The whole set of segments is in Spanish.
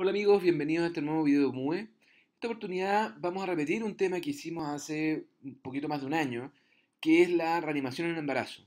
Hola amigos, bienvenidos a este nuevo video de MUE. En esta oportunidad vamos a repetir un tema que hicimos hace un poquito más de un año, que es la reanimación en el embarazo.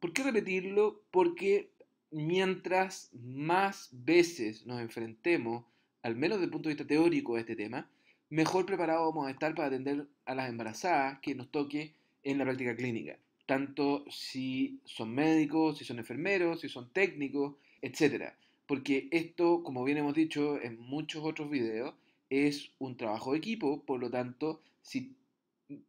¿Por qué repetirlo? Porque mientras más veces nos enfrentemos, al menos desde el punto de vista teórico, a este tema, mejor preparados vamos a estar para atender a las embarazadas que nos toque en la práctica clínica. Tanto si son médicos, si son enfermeros, si son técnicos, etcétera porque esto, como bien hemos dicho en muchos otros videos, es un trabajo de equipo, por lo tanto, si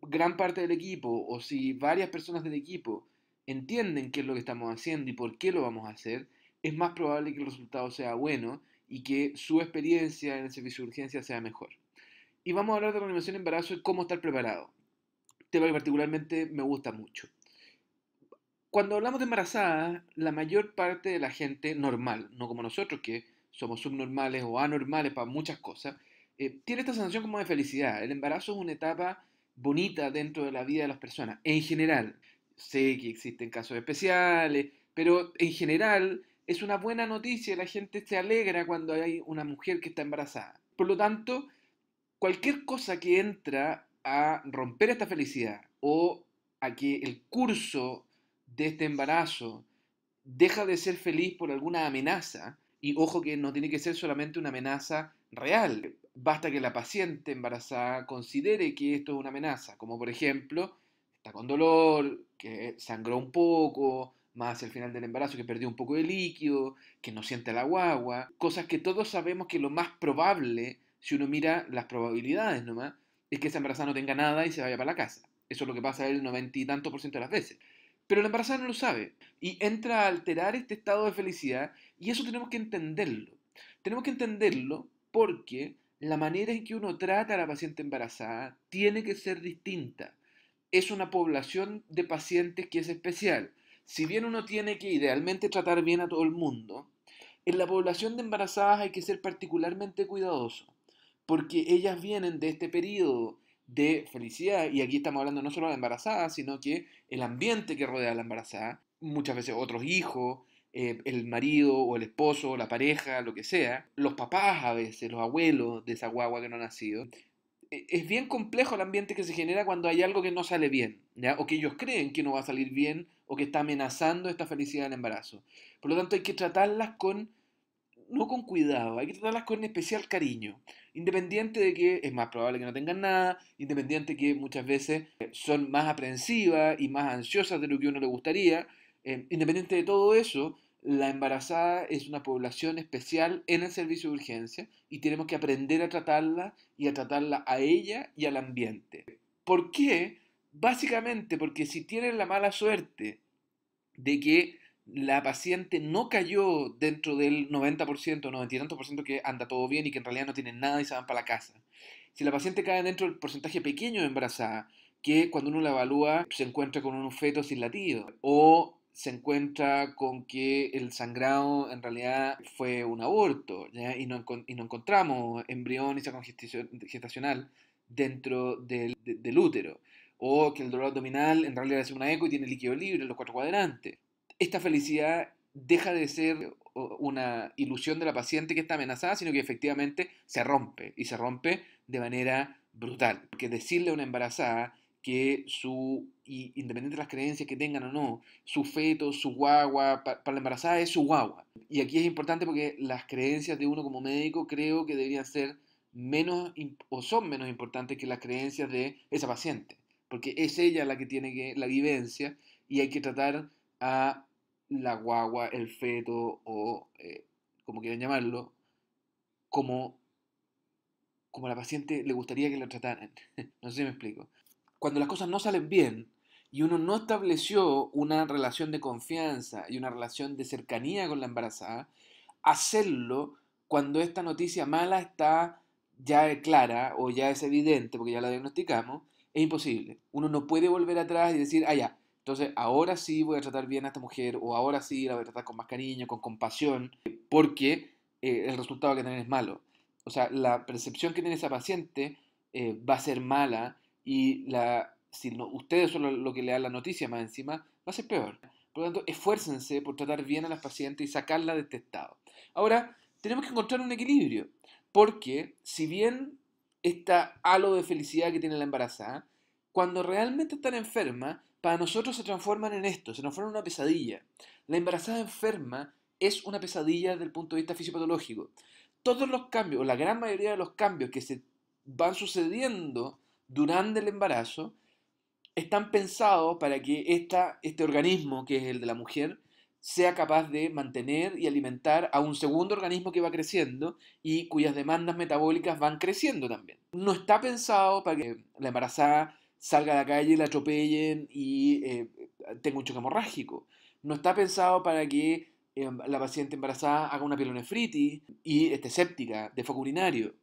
gran parte del equipo o si varias personas del equipo entienden qué es lo que estamos haciendo y por qué lo vamos a hacer, es más probable que el resultado sea bueno y que su experiencia en el servicio de urgencia sea mejor. Y vamos a hablar de reanimación de embarazo y cómo estar preparado. Tema que particularmente me gusta mucho. Cuando hablamos de embarazada, la mayor parte de la gente normal, no como nosotros que somos subnormales o anormales para muchas cosas, eh, tiene esta sensación como de felicidad. El embarazo es una etapa bonita dentro de la vida de las personas, en general. Sé que existen casos especiales, pero en general es una buena noticia, la gente se alegra cuando hay una mujer que está embarazada. Por lo tanto, cualquier cosa que entra a romper esta felicidad o a que el curso de este embarazo deja de ser feliz por alguna amenaza, y ojo que no tiene que ser solamente una amenaza real, basta que la paciente embarazada considere que esto es una amenaza, como por ejemplo, está con dolor, que sangró un poco, más al final del embarazo, que perdió un poco de líquido, que no siente la guagua, cosas que todos sabemos que lo más probable, si uno mira las probabilidades nomás, es que esa embarazada no tenga nada y se vaya para la casa. Eso es lo que pasa el noventa y tanto por ciento de las veces. Pero la embarazada no lo sabe y entra a alterar este estado de felicidad y eso tenemos que entenderlo. Tenemos que entenderlo porque la manera en que uno trata a la paciente embarazada tiene que ser distinta. Es una población de pacientes que es especial. Si bien uno tiene que idealmente tratar bien a todo el mundo, en la población de embarazadas hay que ser particularmente cuidadoso, porque ellas vienen de este periodo de felicidad. Y aquí estamos hablando no solo de la embarazada, sino que el ambiente que rodea a la embarazada, muchas veces otros hijos, eh, el marido o el esposo, la pareja, lo que sea, los papás a veces, los abuelos de esa guagua que no ha nacido. Eh, es bien complejo el ambiente que se genera cuando hay algo que no sale bien, o que ellos creen que no va a salir bien, o que está amenazando esta felicidad del embarazo. Por lo tanto, hay que tratarlas con no con cuidado, hay que tratarlas con especial cariño. Independiente de que es más probable que no tengan nada, independiente de que muchas veces eh, son más aprensivas y más ansiosas de lo que uno le gustaría, eh, independiente de todo eso, la embarazada es una población especial en el servicio de urgencia y tenemos que aprender a tratarla y a tratarla a ella y al ambiente. ¿Por qué? Básicamente porque si tienen la mala suerte de que la paciente no cayó dentro del 90%, 90 y tanto por ciento que anda todo bien y que en realidad no tiene nada y se van para la casa. Si la paciente cae dentro del porcentaje pequeño de embarazada, que cuando uno la evalúa se encuentra con un feto sin latido o se encuentra con que el sangrado en realidad fue un aborto Y, no, encontramos embrión y congestión gestacional dentro del, del útero o que el dolor abdominal en realidad es una eco y tiene líquido libre en los cuatro cuadrantes esta felicidad deja de ser una ilusión de la paciente que está amenazada, sino que efectivamente se rompe y se rompe de manera brutal. Porque decirle a una embarazada que su, y independiente de las creencias que tengan o no, su feto, su guagua, para, la embarazada es su guagua. Y aquí es importante porque las creencias de uno como médico creo que deberían ser menos o son menos importantes que las creencias de esa paciente, porque es ella la que tiene la vivencia y hay que tratar a la guagua, el feto o eh, como quieran llamarlo, como, como a la paciente le gustaría que la trataran. no sé si me explico. Cuando las cosas no salen bien y uno no estableció una relación de confianza y una relación de cercanía con la embarazada, hacerlo cuando esta noticia mala está ya eh, clara o ya es evidente, porque ya la diagnosticamos, es imposible. Uno no puede volver atrás y decir, ah, ya, entonces, ahora sí voy a tratar bien a esta mujer o ahora sí la voy a tratar con más cariño, con compasión, porque eh, el resultado que tener es malo. O sea, la percepción que tiene esa paciente eh, va a ser mala y la, si no, ustedes son lo, que le dan la noticia más encima, va a ser peor. Por lo tanto, esfuércense por tratar bien a las pacientes y sacarla de este estado. Ahora, tenemos que encontrar un equilibrio, porque si bien está halo de felicidad que tiene la embarazada, cuando realmente está enferma, para nosotros se transforman en esto, se transforman en una pesadilla. La embarazada enferma es una pesadilla desde el punto de vista fisiopatológico. Todos los cambios, o la gran mayoría de los cambios que se van sucediendo durante el embarazo, están pensados para que este organismo, que es el de la mujer, sea capaz de mantener y alimentar a un segundo organismo que va creciendo y cuyas demandas metabólicas van creciendo también. No está pensado para que la embarazada salga a la calle, la atropellen y eh, tenga un choque hemorrágico. No está pensado para que eh, la paciente embarazada haga una pielonefritis y esté séptica de foco urinario.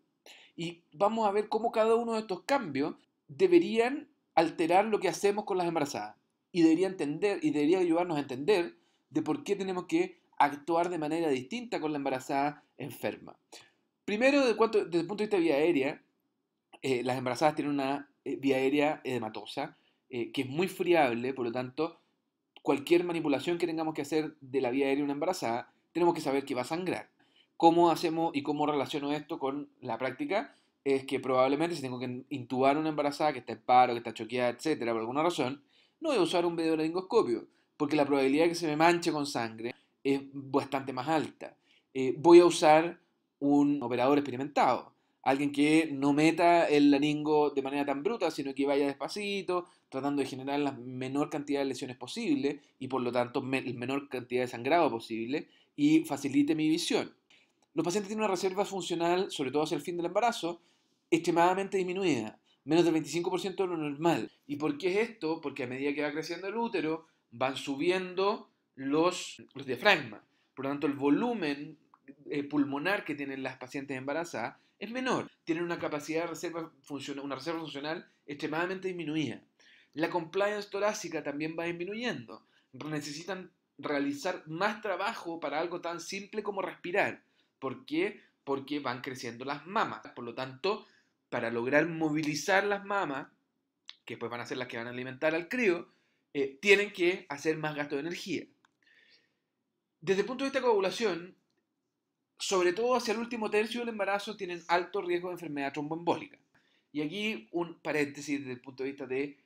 Y vamos a ver cómo cada uno de estos cambios deberían alterar lo que hacemos con las embarazadas y debería entender y debería ayudarnos a entender de por qué tenemos que actuar de manera distinta con la embarazada enferma. Primero, desde el punto de vista de vía aérea, eh, las embarazadas tienen una eh, vía aérea edematosa, eh, eh, que es muy friable, por lo tanto, cualquier manipulación que tengamos que hacer de la vía aérea una embarazada, tenemos que saber que va a sangrar. ¿Cómo hacemos y cómo relaciono esto con la práctica? Es que probablemente si tengo que intubar a una embarazada que está en paro, que está choqueada, etcétera, por alguna razón, no voy a usar un videolaringoscopio, porque la probabilidad de que se me manche con sangre es bastante más alta. voy a usar un operador experimentado, alguien que no meta el laringo de manera tan bruta, sino que vaya despacito, tratando de generar la menor cantidad de lesiones posible y por lo tanto la menor cantidad de sangrado posible y facilite mi visión. Los pacientes tienen una reserva funcional, sobre todo hacia el fin del embarazo, extremadamente disminuida, menos del 25% de lo normal. ¿Y por qué es esto? Porque a medida que va creciendo el útero, van subiendo los, diafragmas. Por lo tanto, el volumen eh, pulmonar que tienen las pacientes embarazadas es menor, tienen una capacidad de reserva funcional, una reserva funcional extremadamente disminuida. La compliance torácica también va disminuyendo. Necesitan realizar más trabajo para algo tan simple como respirar. ¿Por qué? Porque van creciendo las mamas. Por lo tanto, para lograr movilizar las mamas, que después van a ser las que van a alimentar al crío, eh, tienen que hacer más gasto de energía. Desde el punto de vista de coagulación, sobre todo hacia el último tercio del embarazo, tienen alto riesgo de enfermedad tromboembólica. Y aquí un paréntesis desde el punto de vista de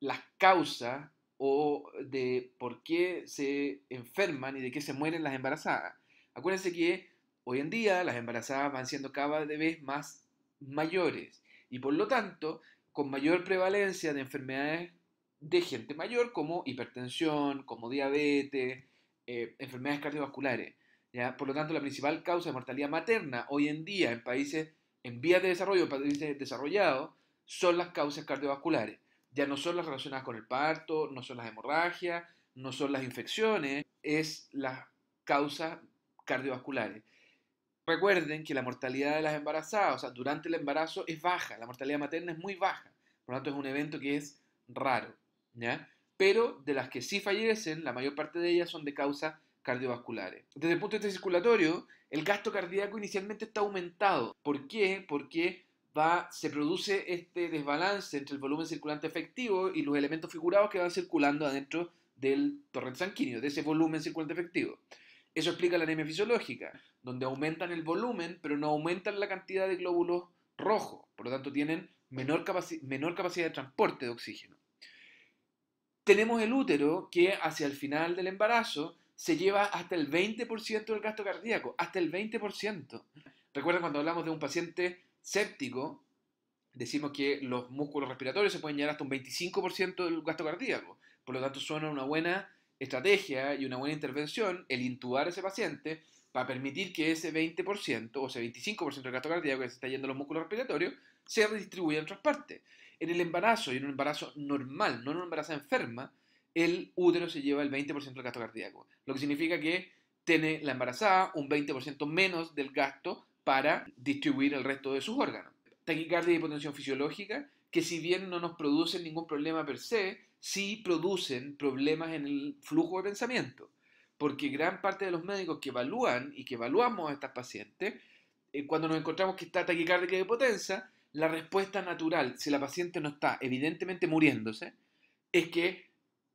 las causas o de por qué se enferman y de qué se mueren las embarazadas. Acuérdense que hoy en día las embarazadas van siendo cada vez más mayores y por lo tanto con mayor prevalencia de enfermedades de gente mayor como hipertensión, como diabetes, eh, enfermedades cardiovasculares. Por lo tanto, la principal causa de mortalidad materna hoy en día en países en vías de desarrollo, en países desarrollados, son las causas cardiovasculares. Ya no son las relacionadas con el parto, no son las hemorragias, no son las infecciones, es las causas cardiovasculares. Recuerden que la mortalidad de las embarazadas, o sea, durante el embarazo es baja, la mortalidad materna es muy baja, por lo tanto es un evento que es raro, Pero de las que sí fallecen, la mayor parte de ellas son de causa cardiovasculares. Desde el punto de vista circulatorio, el gasto cardíaco inicialmente está aumentado. ¿Por qué? Porque va, se produce este desbalance entre el volumen circulante efectivo y los elementos figurados que van circulando adentro del torrente sanguíneo, de ese volumen circulante efectivo. Eso explica la anemia fisiológica, donde aumentan el volumen, pero no aumentan la cantidad de glóbulos rojos. Por lo tanto, tienen menor, menor capacidad de transporte de oxígeno. Tenemos el útero que hacia el final del embarazo se lleva hasta el 20% del gasto cardíaco, hasta el 20%. Recuerden cuando hablamos de un paciente séptico, decimos que los músculos respiratorios se pueden llevar hasta un 25% del gasto cardíaco. Por lo tanto, suena una buena estrategia y una buena intervención el intubar a ese paciente para permitir que ese 20% o ese 25% del gasto cardíaco que se está yendo a los músculos respiratorios se redistribuya en otras partes. En el embarazo y en un embarazo normal, no en un embarazo enferma, el útero se lleva el 20% del gasto cardíaco, lo que significa que tiene la embarazada un 20% menos del gasto para distribuir el resto de sus órganos. Taquicardia y hipotensión fisiológica, que si bien no nos producen ningún problema per se, sí producen problemas en el flujo de pensamiento, porque gran parte de los médicos que evalúan y que evaluamos a estas pacientes, eh, cuando nos encontramos que está taquicardia y hipotensa, la respuesta natural, si la paciente no está evidentemente muriéndose, es que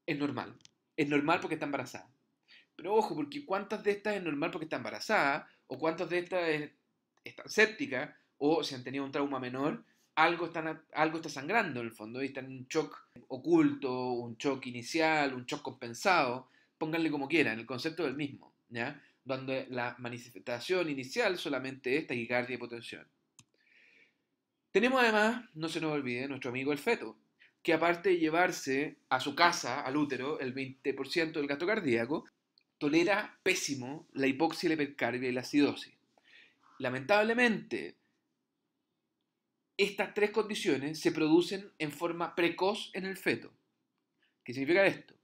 es normal. Es normal porque está embarazada. Pero ojo, porque cuántas de estas es normal porque está embarazada, o cuántas de estas están sépticas, o si han tenido un trauma menor, algo, está sangrando en el fondo, y está en un shock oculto, un shock inicial, un shock compensado, pónganle como quieran, el concepto del mismo, ¿ya? Donde la manifestación inicial solamente es taquicardia y hipotensión. Tenemos además, no se nos olvide, nuestro amigo el feto, que aparte de llevarse a su casa, al útero, el 20% del gasto cardíaco, tolera pésimo la hipoxia, la hipercarbia y la acidosis. Lamentablemente, estas tres condiciones se producen en forma precoz en el feto. ¿Qué significa esto?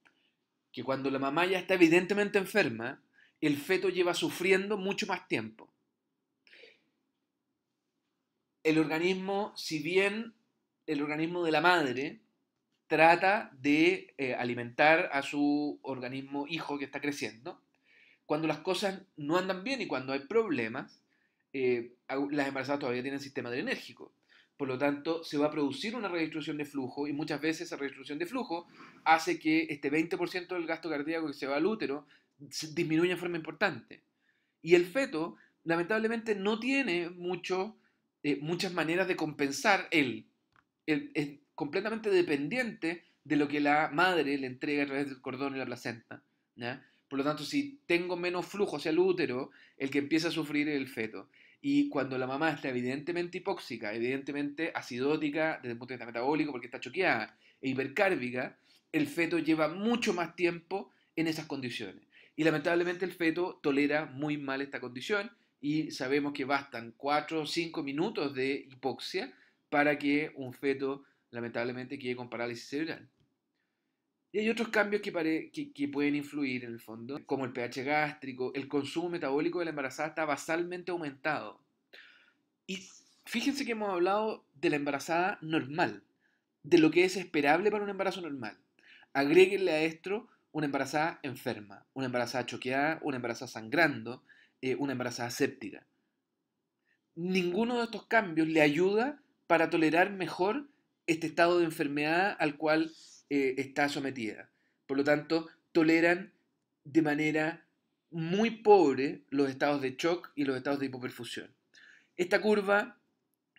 Que cuando la mamá ya está evidentemente enferma, el feto lleva sufriendo mucho más tiempo. El organismo, si bien el organismo de la madre trata de eh, alimentar a su organismo hijo que está creciendo. Cuando las cosas no andan bien y cuando hay problemas, eh, las embarazadas todavía tienen sistema adrenérgico. Por lo tanto, se va a producir una redistribución de flujo y muchas veces esa redistribución de flujo hace que este 20% del gasto cardíaco que se va al útero disminuya en forma importante. Y el feto, lamentablemente, no tiene mucho, eh, muchas maneras de compensar el completamente dependiente de lo que la madre le entrega a través del cordón y la placenta. Por lo tanto, si tengo menos flujo hacia el útero, el que empieza a sufrir es el feto. Y cuando la mamá está evidentemente hipóxica, evidentemente acidótica desde el punto de vista metabólico porque está choqueada e hipercárbica, el feto lleva mucho más tiempo en esas condiciones. Y lamentablemente el feto tolera muy mal esta condición y sabemos que bastan 4 o 5 minutos de hipoxia para que un feto lamentablemente quede con parálisis cerebral. Y hay otros cambios que, pueden influir en el fondo, como el pH gástrico, el consumo metabólico de la embarazada está basalmente aumentado. Y fíjense que hemos hablado de la embarazada normal, de lo que es esperable para un embarazo normal. Agréguenle a esto una embarazada enferma, una embarazada choqueada, una embarazada sangrando, eh, una embarazada séptica. Ninguno de estos cambios le ayuda para tolerar mejor este estado de enfermedad al cual eh, está sometida. Por lo tanto, toleran de manera muy pobre los estados de shock y los estados de hipoperfusión. Esta curva,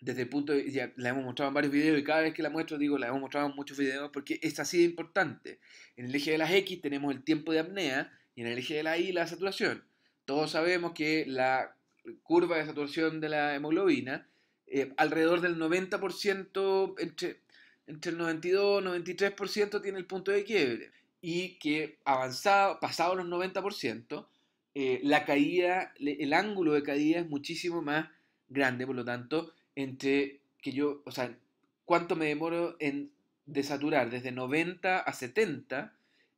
desde el punto de ya la hemos mostrado en varios videos y cada vez que la muestro digo la hemos mostrado en muchos videos porque es así de importante. En el eje de las X tenemos el tiempo de apnea y en el eje de la Y la saturación. Todos sabemos que la curva de saturación de la hemoglobina eh, alrededor del 90%, entre, entre el 92 y 93% tiene el punto de quiebre. Y que avanzado, pasado los 90%, eh, la caída, el ángulo de caída es muchísimo más grande, por lo tanto, entre que yo, o sea, cuánto me demoro en desaturar desde 90 a 70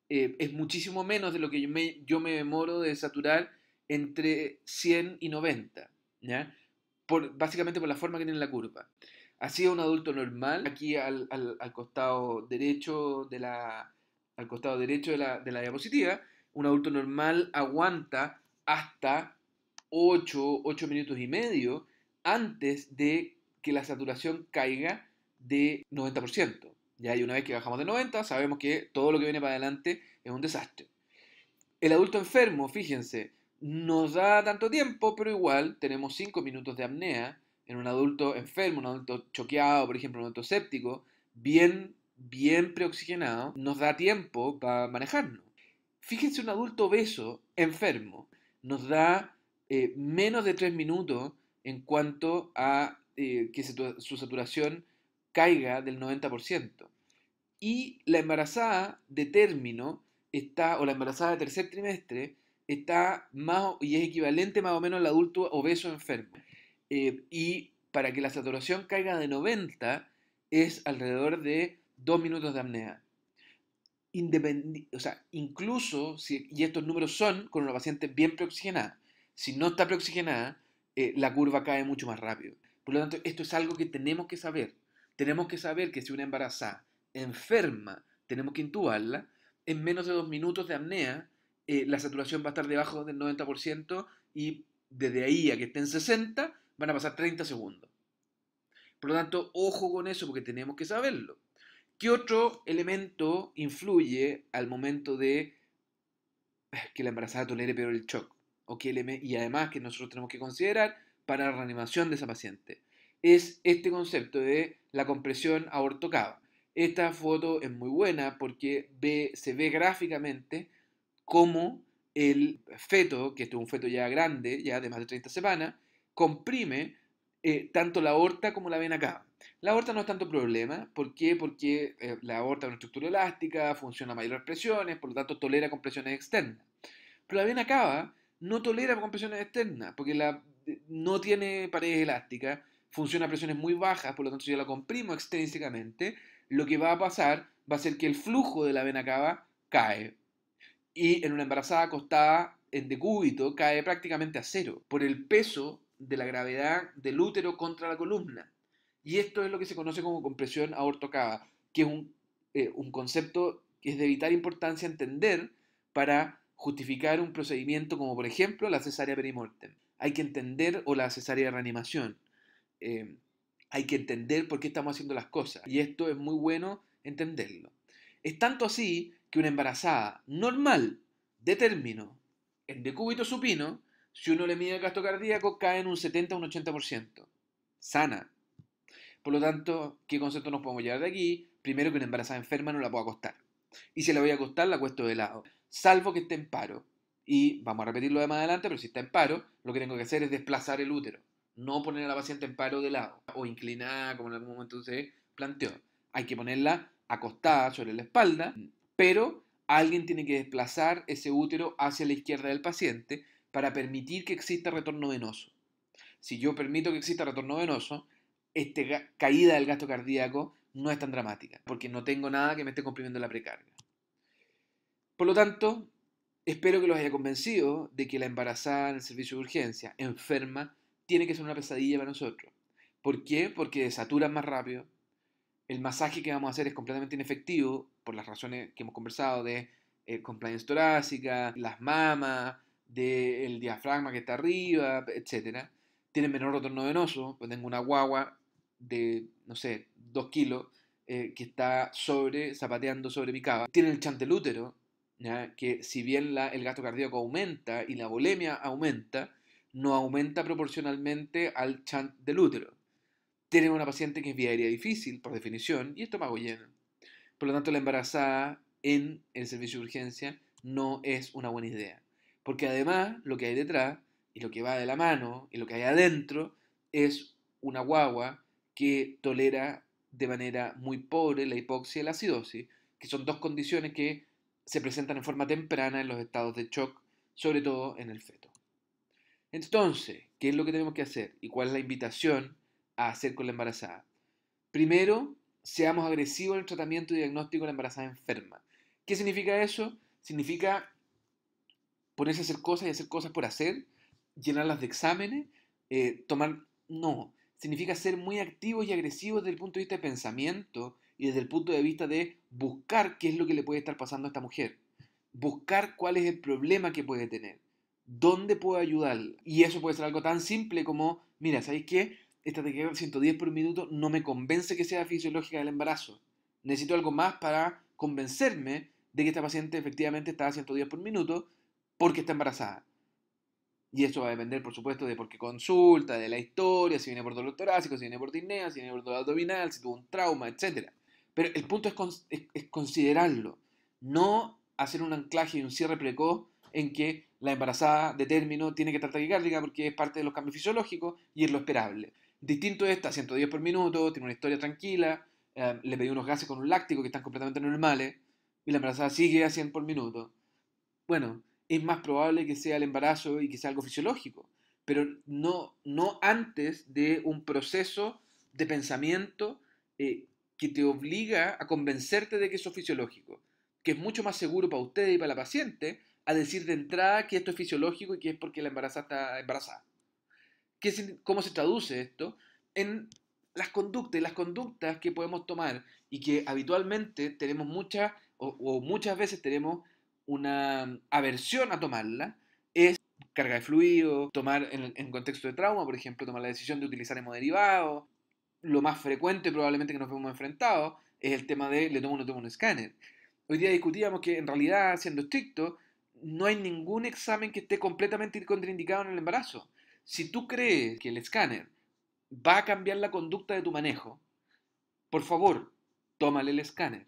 eh, es muchísimo menos de lo que yo me, yo me demoro de saturar entre 100 y 90. ¿ya? básicamente por la forma que tiene la curva. Así es un adulto normal, aquí al, costado derecho de la, al costado derecho de la, diapositiva, un adulto normal aguanta hasta 8, 8 minutos y medio antes de que la saturación caiga de 90%. Ya, hay una vez que bajamos de 90, sabemos que todo lo que viene para adelante es un desastre. El adulto enfermo, fíjense, nos da tanto tiempo, pero igual tenemos 5 minutos de apnea en un adulto enfermo, un adulto choqueado, por ejemplo, un adulto séptico, bien, bien preoxigenado, nos da tiempo para manejarnos. Fíjense, un adulto obeso, enfermo, nos da eh, menos de 3 minutos en cuanto a eh, que su saturación caiga del 90%. Y la embarazada de término está, o la embarazada de tercer trimestre, está más y es equivalente más o menos al adulto obeso enfermo. Eh, y para que la saturación caiga de 90 es alrededor de 2 minutos de apnea. o sea, incluso, si, y estos números son con los paciente bien preoxigenados si no está preoxigenada, eh, la curva cae mucho más rápido. Por lo tanto, esto es algo que tenemos que saber. Tenemos que saber que si una embarazada enferma, tenemos que intubarla, en menos de dos minutos de apnea, eh, la saturación va a estar debajo del 90% y desde ahí a que esté en 60 van a pasar 30 segundos. Por lo tanto, ojo con eso porque tenemos que saberlo. ¿Qué otro elemento influye al momento de ah, que la embarazada tolere peor el shock? O y además que nosotros tenemos que considerar para la reanimación de esa paciente. Es este concepto de la compresión aortocava. Esta foto es muy buena porque se ve gráficamente como el feto, que es un feto ya grande, ya de más de 30 semanas, comprime eh, tanto la aorta como la vena cava. La aorta no es tanto problema, ¿por qué? Porque eh, la aorta es una estructura elástica, funciona a mayores presiones, por lo tanto tolera compresiones externas. Pero la vena cava no tolera compresiones externas, porque la, eh, no tiene paredes elásticas, funciona a presiones muy bajas, por lo tanto si yo la comprimo extrínsecamente, lo que va a pasar va a ser que el flujo de la vena cava cae, y en una embarazada acostada en decúbito cae prácticamente a cero por el peso de la gravedad del útero contra la columna. Y esto es lo que se conoce como compresión aortocava, que es un, eh, concepto que es de vital importancia entender para justificar un procedimiento como por ejemplo la cesárea perimortem. Hay que entender o la cesárea de reanimación. Em, hay que entender por qué estamos haciendo las cosas. Y esto es muy bueno entenderlo. Es tanto así que una embarazada normal de término en decúbito supino, si uno le mide el gasto cardíaco, cae en un 70 un 80%. Sana. Por lo tanto, ¿qué concepto nos podemos llevar de aquí? Primero que una embarazada enferma no la puedo acostar. Y si la voy a acostar, la cuesto de lado. Salvo que esté en paro. Y vamos a repetirlo de más adelante, pero si está en paro, lo que tengo que hacer es desplazar el útero. No poner a la paciente en paro de lado o inclinada, como en algún momento se planteó. Hay que ponerla acostada sobre la espalda, pero alguien tiene que desplazar ese útero hacia la izquierda del paciente para permitir que exista retorno venoso. Si yo permito que exista retorno venoso, esta caída del gasto cardíaco no es tan dramática, porque no tengo nada que me esté comprimiendo la precarga. Por lo tanto, espero que los haya convencido de que la embarazada en el servicio de urgencia, enferma, tiene que ser una pesadilla para nosotros. ¿Por qué? Porque saturan más rápido, el masaje que vamos a hacer es completamente inefectivo por las razones que hemos conversado de eh, compliance torácica, las mamas, del diafragma que está arriba, etc. Tienen menor retorno venoso, pues tengo una guagua de, no sé, 2 kilos eh, que está sobre, zapateando sobre mi cava. Tienen el del útero, que si bien el gasto cardíaco aumenta y la bulimia aumenta, no aumenta proporcionalmente al chant del útero. Tienen una paciente que es aérea difícil, por definición, y estómago lleno. Por lo tanto, la embarazada en el servicio de urgencia no es una buena idea. Porque además lo que hay detrás y lo que va de la mano y lo que hay adentro es una guagua que tolera de manera muy pobre la hipoxia y la acidosis, que son dos condiciones que se presentan en forma temprana en los estados de shock, sobre todo en el feto. Entonces, ¿qué es lo que tenemos que hacer y cuál es la invitación a hacer con la embarazada? Primero, seamos agresivos en el tratamiento y diagnóstico de la embarazada enferma. ¿Qué significa eso? Significa ponerse a hacer cosas y hacer cosas por hacer, llenarlas de exámenes, eh, tomar... No, significa ser muy activos y agresivos desde el punto de vista de pensamiento y desde el punto de vista de buscar qué es lo que le puede estar pasando a esta mujer, buscar cuál es el problema que puede tener, dónde puedo ayudarla. Y eso puede ser algo tan simple como, mira, ¿sabéis qué? esta taquicardia 110 por minuto no me convence que sea fisiológica del embarazo. Necesito algo más para convencerme de que esta paciente efectivamente está a 110 por minuto porque está embarazada. Y eso va a depender, por supuesto, de por qué consulta, de la historia, si viene por dolor torácico, si viene por disnea, si viene por dolor abdominal, si tuvo un trauma, etc. Pero el punto es, considerarlo, no hacer un anclaje y un cierre precoz en que la embarazada de término tiene que estar taquicárdica porque es parte de los cambios fisiológicos y es lo esperable. Distinto esta, 110 por minuto, tiene una historia tranquila, eh, le pedí unos gases con un láctico que están completamente normales, y la embarazada sigue a 100 por minuto. Bueno, es más probable que sea el embarazo y que sea algo fisiológico, pero no, no antes de un proceso de pensamiento eh, que te obliga a convencerte de que eso es fisiológico, que es mucho más seguro para usted y para la paciente a decir de entrada que esto es fisiológico y que es porque la embarazada está embarazada. ¿Cómo se traduce esto? En las conductas las conductas que podemos tomar y que habitualmente tenemos muchas o, muchas veces tenemos una aversión a tomarla es carga de fluido, tomar en, contexto de trauma, por ejemplo, tomar la decisión de utilizar hemoderivado. Lo más frecuente probablemente que nos vemos enfrentados es el tema de le tomo o no tomo un escáner. Hoy día discutíamos que en realidad, siendo estricto, no hay ningún examen que esté completamente contraindicado en el embarazo. Si tú crees que el escáner va a cambiar la conducta de tu manejo, por favor, tómale el escáner.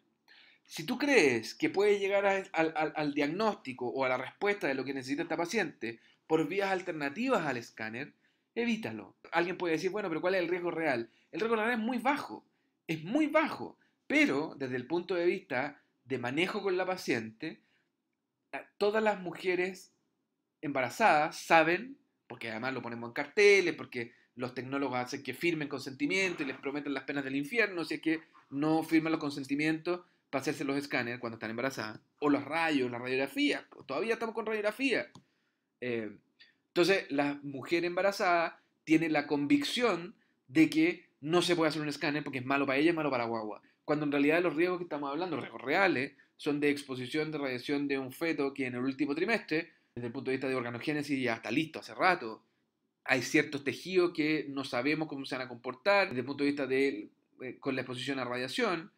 Si tú crees que puede llegar al, al, diagnóstico o a la respuesta de lo que necesita esta paciente por vías alternativas al escáner, evítalo. Alguien puede decir, bueno, pero ¿cuál es el riesgo real? El riesgo real es muy bajo, es muy bajo, pero desde el punto de vista de manejo con la paciente, todas las mujeres embarazadas saben porque además lo ponemos en carteles, porque los tecnólogos hacen que firmen consentimiento y les prometen las penas del infierno si es que no firman los consentimientos para hacerse los escáneres cuando están embarazadas, o los rayos, la radiografía, pues, todavía estamos con radiografía. Eh, entonces, la mujer embarazada tiene la convicción de que no se puede hacer un escáner porque es malo para ella, es malo para la guagua. Cuando en realidad los riesgos que estamos hablando, riesgos reales, son de exposición de radiación de un feto que en el último trimestre desde el punto de vista de organogénesis ya está listo hace rato. Hay ciertos tejidos que no sabemos cómo se van a comportar desde el punto de vista de eh, con la exposición a radiación.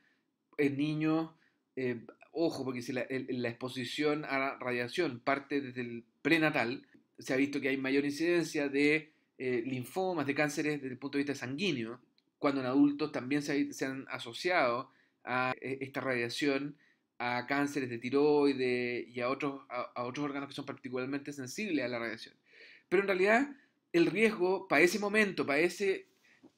En niños, eh, ojo, porque si la, exposición a radiación parte desde el prenatal, se ha visto que hay mayor incidencia de eh, linfomas, de cánceres desde el punto de vista sanguíneo, cuando en adultos también se han asociado a esta radiación a cánceres de tiroides y a otros, a, otros órganos que son particularmente sensibles a la radiación. Pero en realidad el riesgo para ese momento, para ese,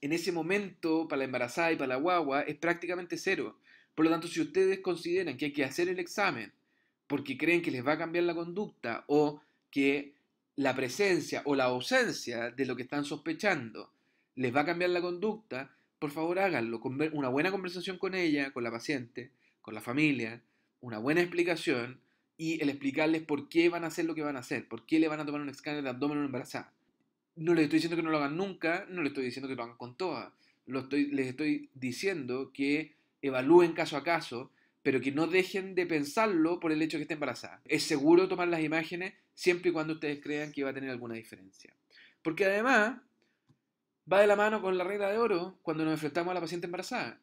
en ese momento, para la embarazada y para la guagua, es prácticamente cero. Por lo tanto, si ustedes consideran que hay que hacer el examen porque creen que les va a cambiar la conducta o que la presencia o la ausencia de lo que están sospechando les va a cambiar la conducta, por favor háganlo, una buena conversación con ella, con la paciente, con la familia, una buena explicación y el explicarles por qué van a hacer lo que van a hacer, por qué le van a tomar un escáner de abdomen a una embarazada. No les estoy diciendo que no lo hagan nunca, no les estoy diciendo que lo hagan con todas. Lo estoy, les estoy diciendo que evalúen caso a caso, pero que no dejen de pensarlo por el hecho de que esté embarazada. Es seguro tomar las imágenes siempre y cuando ustedes crean que va a tener alguna diferencia. Porque además va de la mano con la regla de oro cuando nos enfrentamos a la paciente embarazada.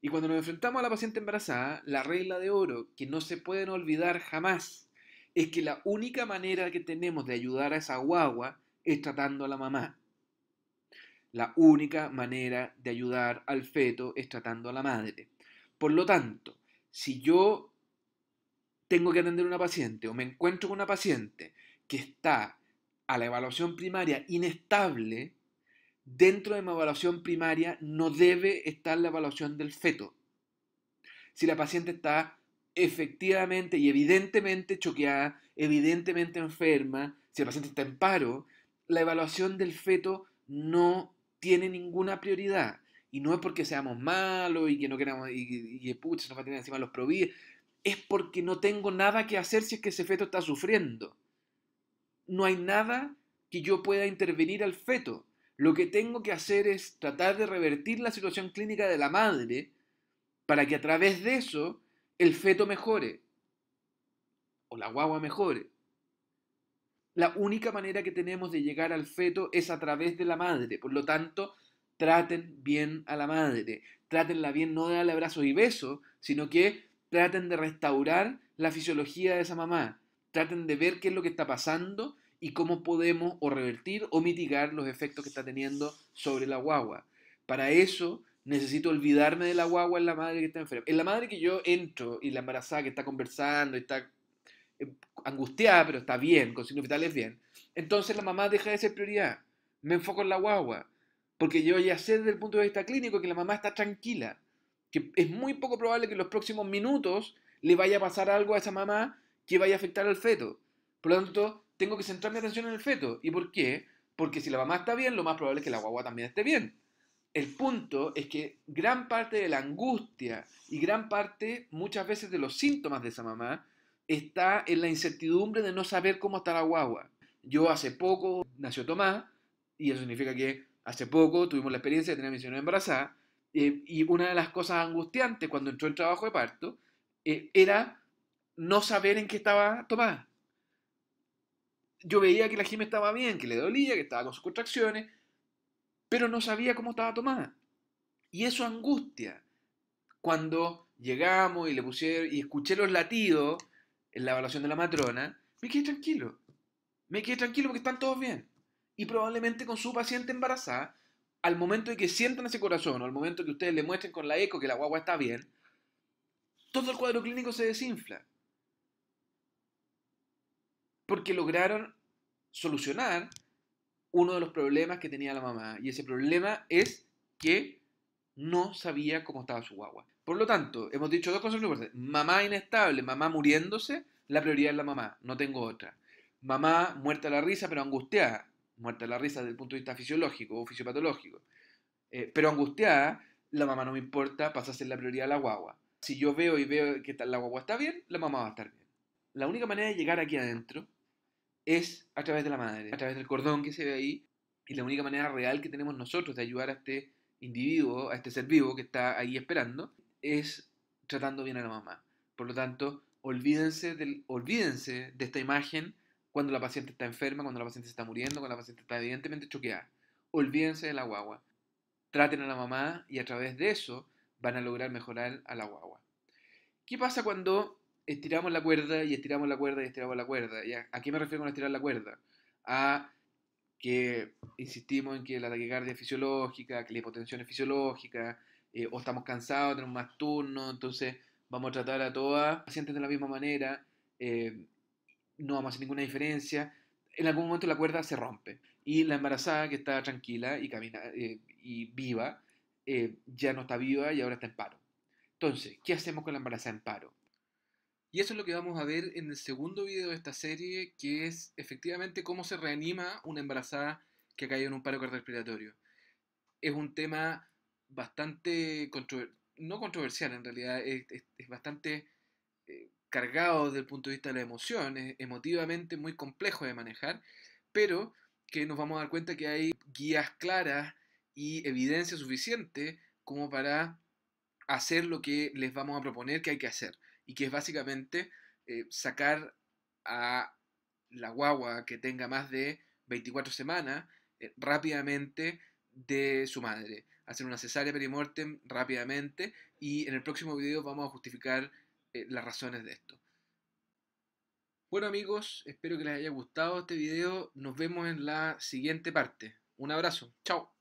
Y cuando nos enfrentamos a la paciente embarazada, la regla de oro que no se pueden olvidar jamás es que la única manera que tenemos de ayudar a esa guagua es tratando a la mamá. La única manera de ayudar al feto es tratando a la madre. Por lo tanto, si yo tengo que atender a una paciente o me encuentro con una paciente que está a la evaluación primaria inestable, dentro de mi evaluación primaria no debe estar la evaluación del feto. Si la paciente está efectivamente y evidentemente choqueada, evidentemente enferma, si la paciente está en paro, la evaluación del feto no tiene ninguna prioridad. Y no es porque seamos malos y que no queramos, y, que pucha, nos va a tener encima los probíes. es porque no tengo nada que hacer si es que ese feto está sufriendo. No hay nada que yo pueda intervenir al feto lo que tengo que hacer es tratar de revertir la situación clínica de la madre para que a través de eso el feto mejore o la guagua mejore. La única manera que tenemos de llegar al feto es a través de la madre. Por lo tanto, traten bien a la madre. Trátenla bien, no de darle abrazos y besos, sino que traten de restaurar la fisiología de esa mamá. Traten de ver qué es lo que está pasando y cómo podemos o revertir o mitigar los efectos que está teniendo sobre la guagua. Para eso necesito olvidarme de la guagua en la madre que está enferma. En la madre que yo entro y la embarazada que está conversando, está eh, angustiada, pero está bien, con signos vitales bien, entonces la mamá deja de ser prioridad. Me enfoco en la guagua, porque yo ya sé desde el punto de vista clínico que la mamá está tranquila, que es muy poco probable que en los próximos minutos le vaya a pasar algo a esa mamá que vaya a afectar al feto. Pronto tengo que centrar mi atención en el feto. ¿Y por qué? Porque si la mamá está bien, lo más probable es que la guagua también esté bien. El punto es que gran parte de la angustia y gran parte muchas veces de los síntomas de esa mamá está en la incertidumbre de no saber cómo está la guagua. Yo hace poco nació Tomás y eso significa que hace poco tuvimos la experiencia de tener a mi señora embarazada eh, y una de las cosas angustiantes cuando entró el trabajo de parto eh, era no saber en qué estaba Tomás yo veía que la gime estaba bien, que le dolía, que estaba con sus contracciones, pero no sabía cómo estaba tomada. Y eso angustia. Cuando llegamos y le pusieron y escuché los latidos en la evaluación de la matrona, me quedé tranquilo. Me quedé tranquilo porque están todos bien. Y probablemente con su paciente embarazada, al momento de que sientan ese corazón o al momento que ustedes le muestren con la eco que la guagua está bien, todo el cuadro clínico se desinfla porque lograron solucionar uno de los problemas que tenía la mamá. Y ese problema es que no sabía cómo estaba su guagua. Por lo tanto, hemos dicho dos cosas importantes. Mamá inestable, mamá muriéndose, la prioridad es la mamá, no tengo otra. Mamá muerta a la risa, pero angustiada. Muerta a la risa desde el punto de vista fisiológico o fisiopatológico. Eh, pero angustiada, la mamá no me importa, pasa a ser la prioridad la guagua. Si yo veo y veo que la guagua está bien, la mamá va a estar bien. La única manera de llegar aquí adentro es a través de la madre, a través del cordón que se ve ahí, y la única manera real que tenemos nosotros de ayudar a este individuo, a este ser vivo que está ahí esperando, es tratando bien a la mamá. Por lo tanto, olvídense, del, olvídense de esta imagen cuando la paciente está enferma, cuando la paciente está muriendo, cuando la paciente está evidentemente choqueada. Olvídense de la guagua. Traten a la mamá y a través de eso van a lograr mejorar a la guagua. ¿Qué pasa cuando estiramos la cuerda y estiramos la cuerda y estiramos la cuerda. ¿Y a, qué me refiero con estirar la cuerda? A que insistimos en que la taquicardia es fisiológica, que la hipotensión es fisiológica, eh, o estamos cansados, tenemos más turno entonces vamos a tratar a todas las pacientes de la misma manera, eh, no vamos a hacer ninguna diferencia. En algún momento la cuerda se rompe y la embarazada que está tranquila y eh, viva, ya no está viva y ahora está en paro. Entonces, ¿qué hacemos con la embarazada en paro? Y eso es lo que vamos a ver en el segundo video de esta serie, que es efectivamente cómo se reanima una embarazada que ha caído en un paro cardiorrespiratorio. Es un tema bastante, no controversial en realidad, es, bastante eh, cargado desde el punto de vista de la emoción, es emotivamente muy complejo de manejar, pero que nos vamos a dar cuenta que hay guías claras y evidencia suficiente como para hacer lo que les vamos a proponer que hay que hacer y que es básicamente eh, sacar a la guagua que tenga más de 24 semanas eh, rápidamente de su madre, hacer una cesárea perimortem rápidamente y en el próximo video vamos a justificar eh, las razones de esto. Bueno amigos, espero que les haya gustado este video, nos vemos en la siguiente parte. Un abrazo, chao.